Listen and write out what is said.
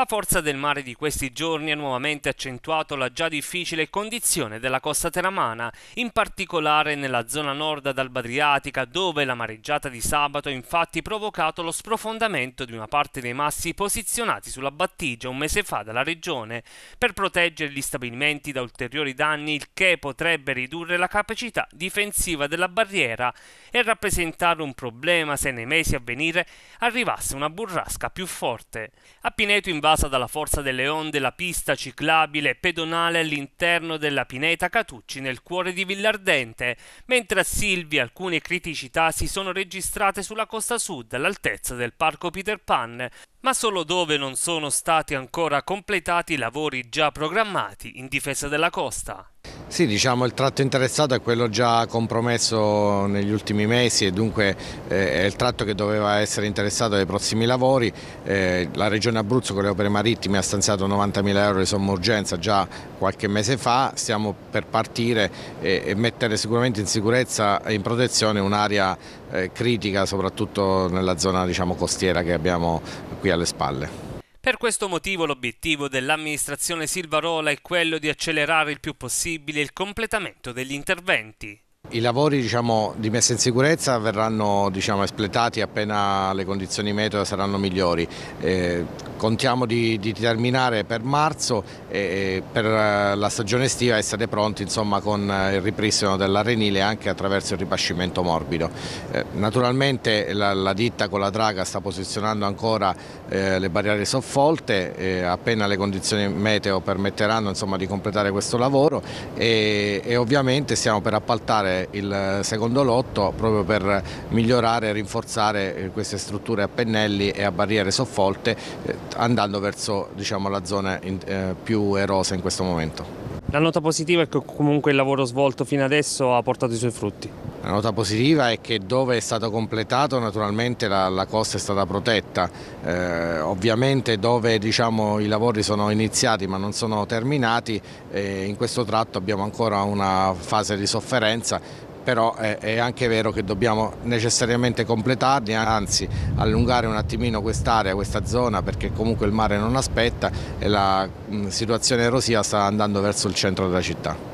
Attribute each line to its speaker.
Speaker 1: La forza del mare di questi giorni ha nuovamente accentuato la già difficile condizione della costa teramana, in particolare nella zona nord d'Albadriatica, dove la mareggiata di sabato ha infatti provocato lo sprofondamento di una parte dei massi posizionati sulla battigia un mese fa dalla regione, per proteggere gli stabilimenti da ulteriori danni, il che potrebbe ridurre la capacità difensiva della barriera e rappresentare un problema se nei mesi a venire arrivasse una burrasca più forte. A Pineto invece invasa dalla forza delle onde la pista ciclabile pedonale all'interno della pineta Catucci nel cuore di Villardente, mentre a Silvi alcune criticità si sono registrate sulla costa sud all'altezza del parco Peter Pan, ma solo dove non sono stati ancora completati i lavori già programmati in difesa della costa.
Speaker 2: Sì, diciamo il tratto interessato è quello già compromesso negli ultimi mesi e dunque eh, è il tratto che doveva essere interessato ai prossimi lavori. Eh, la Regione Abruzzo con le operazioni Opere Marittime ha stanziato 90.000 euro di somma urgenza già qualche mese fa, stiamo per partire eh, e, mettere sicuramente in sicurezza e in protezione un'area eh, critica soprattutto nella zona diciamo, costiera che abbiamo qui alle spalle.
Speaker 1: Per questo motivo l'obiettivo dell'amministrazione Silvarola è quello di accelerare il più possibile il completamento degli interventi.
Speaker 2: I lavori diciamo, di messa in sicurezza verranno diciamo, espletati appena le condizioni meteo saranno migliori. Eh, Contiamo di, di terminare per marzo e per eh, la stagione estiva essere pronti insomma, con eh, il ripristino dell'arenile anche attraverso il ripascimento morbido. Eh, naturalmente la, la ditta con la draga sta posizionando ancora le barriere soffolte, appena le condizioni meteo permetteranno insomma, di completare questo lavoro e, e ovviamente stiamo per appaltare il secondo lotto proprio per migliorare e rinforzare queste strutture a pennelli e a barriere soffolte andando verso diciamo, la zona in, eh, più erosa in questo momento. La nota positiva è che comunque il lavoro svolto fino adesso ha portato i suoi frutti. La nota positiva è che dove è stato completato naturalmente la, la costa è stata protetta, eh, ovviamente dove diciamo, i lavori sono iniziati ma non sono terminati eh, in questo tratto abbiamo ancora una fase di sofferenza però è, è, anche vero che dobbiamo necessariamente completarli, anzi allungare un attimino quest'area, questa zona, perché comunque il mare non aspetta e la mh, situazione erosiva sta andando verso il centro della città.